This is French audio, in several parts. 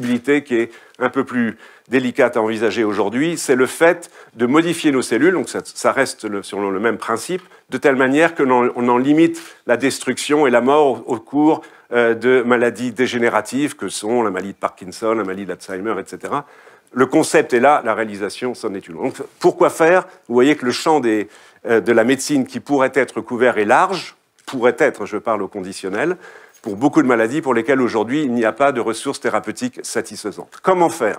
possibilité qui est un peu plus délicate à envisager aujourd'hui, c'est le fait de modifier nos cellules, donc ça, reste selon le même principe, de telle manière que l'on en limite la destruction et la mort au, cours euh, de maladies dégénératives que sont la maladie de Parkinson, la maladie d'Alzheimer, etc. Le concept est là, la réalisation s'en est une. Donc pourquoi faire Vous voyez que le champ euh, de la médecine qui pourrait être couvert est large, pourrait être, je parle au conditionnel, pour beaucoup de maladies pour lesquelles aujourd'hui il n'y a pas de ressources thérapeutiques satisfaisantes. Comment faire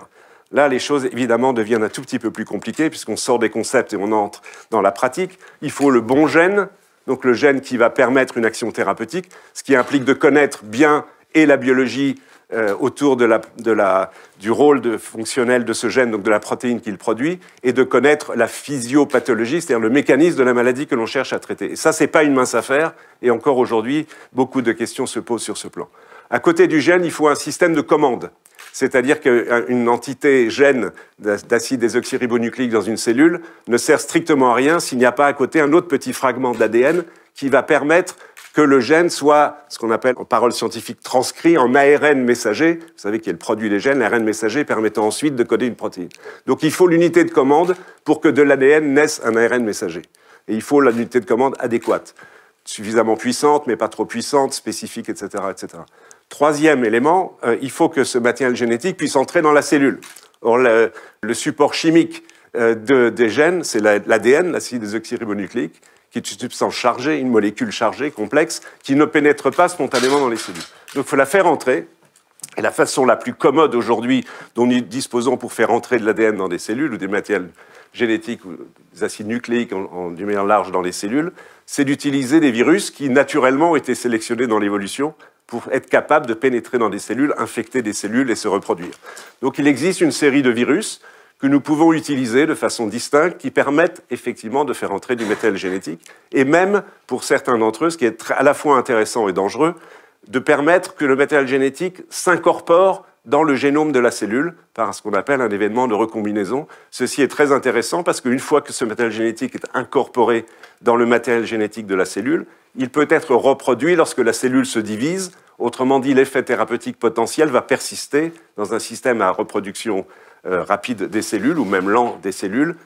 Là, les choses, évidemment, deviennent un tout petit peu plus compliquées, puisqu'on sort des concepts et on entre dans la pratique. Il faut le bon gène, donc le gène qui va permettre une action thérapeutique, ce qui implique de connaître bien et la biologie euh, autour de la, du rôle de, fonctionnel de ce gène, donc de la protéine qu'il produit, et de connaître la physiopathologie, c'est-à-dire le mécanisme de la maladie que l'on cherche à traiter. Et ça, ce n'est pas une mince affaire, et encore aujourd'hui, beaucoup de questions se posent sur ce plan. À côté du gène, il faut un système de commande. C'est-à-dire qu'une entité gène d'acide désoxyribonucléique dans une cellule ne sert strictement à rien s'il n'y a pas à côté un autre petit fragment d'ADN qui va permettre que le gène soit ce qu'on appelle en parole scientifique transcrit en ARN messager. Vous savez qu'il y a le produit des gènes, l'ARN messager permettant ensuite de coder une protéine. Donc il faut l'unité de commande pour que de l'ADN naisse un ARN messager. Et il faut l'unité de commande adéquate, suffisamment puissante, mais pas trop puissante, spécifique, etc. etc. Troisième élément, euh, il faut que ce matériel génétique puisse entrer dans la cellule. Or, le, support chimique euh, des gènes, c'est l'ADN, l'acide désoxyribonucléique, qui est une substance chargée, une molécule chargée, complexe, qui ne pénètre pas spontanément dans les cellules. Donc il faut la faire entrer. Et la façon la plus commode aujourd'hui dont nous disposons pour faire entrer de l'ADN dans des cellules ou des matériels génétiques ou des acides nucléiques en, en large dans les cellules, c'est d'utiliser des virus qui naturellement ont été sélectionnés dans l'évolution pour être capables de pénétrer dans des cellules, infecter des cellules et se reproduire. Donc il existe une série de virus que nous pouvons utiliser de façon distincte, qui permettent effectivement de faire entrer du métal génétique, et même pour certains d'entre eux, ce qui est à la fois intéressant et dangereux, de permettre que le métal génétique s'incorpore dans le génome de la cellule par ce qu'on appelle un événement de recombinaison. Ceci est très intéressant parce qu'une fois que ce matériel génétique est incorporé dans le matériel génétique de la cellule, il peut être reproduit lorsque la cellule se divise. Autrement dit, l'effet thérapeutique potentiel va persister dans un système à reproduction euh, rapide des cellules ou même lent des cellules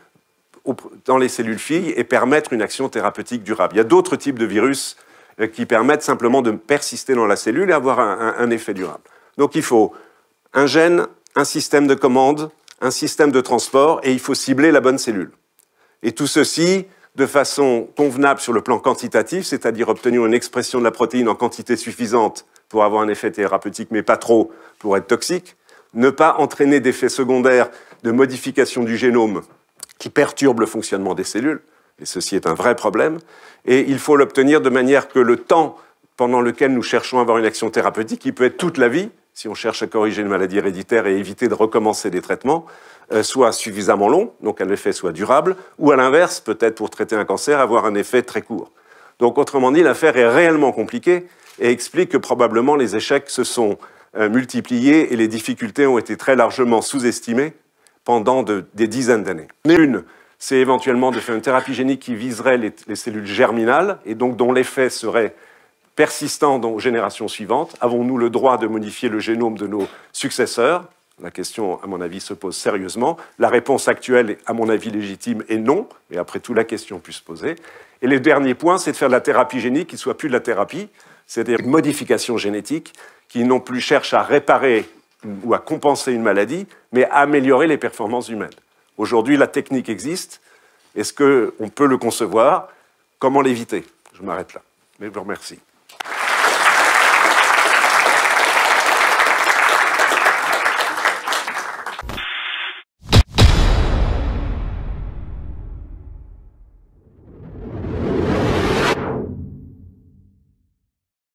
dans les cellules filles et permettre une action thérapeutique durable. Il y a d'autres types de virus euh, qui permettent simplement de persister dans la cellule et avoir un, effet durable. Donc il faut un gène, un système de commande, un système de transport et il faut cibler la bonne cellule. Et tout ceci de façon convenable sur le plan quantitatif, c'est-à-dire obtenir une expression de la protéine en quantité suffisante pour avoir un effet thérapeutique mais pas trop pour être toxique, ne pas entraîner d'effets secondaires de modification du génome qui perturbent le fonctionnement des cellules, et ceci est un vrai problème, et il faut l'obtenir de manière que le temps pendant lequel nous cherchons à avoir une action thérapeutique, qui peut être toute la vie, si on cherche à corriger une maladie héréditaire et éviter de recommencer des traitements, euh, soit suffisamment long, donc un effet soit durable, ou à l'inverse, peut-être pour traiter un cancer, avoir un effet très court. Donc autrement dit, l'affaire est réellement compliquée et explique que probablement les échecs se sont euh, multipliées et les difficultés ont été très largement sous-estimées pendant des dizaines d'années. Une, c'est éventuellement de faire une thérapie génique qui viserait les, cellules germinales et donc dont l'effet serait persistant dans générations suivantes. Avons-nous le droit de modifier le génome de nos successeurs La question, à mon avis, se pose sérieusement. La réponse actuelle, à mon avis, légitime est non, mais après tout, la question peut se poser. Et le dernier point, c'est de faire de la thérapie génique qui ne soit plus de la thérapie, c'est-à-dire une modification génétique qui non plus cherche à réparer ou à compenser une maladie, mais à améliorer les performances humaines. Aujourd'hui, la technique existe. Est-ce qu'on peut le concevoir Comment l'éviter Je m'arrête là. Mais je vous remercie.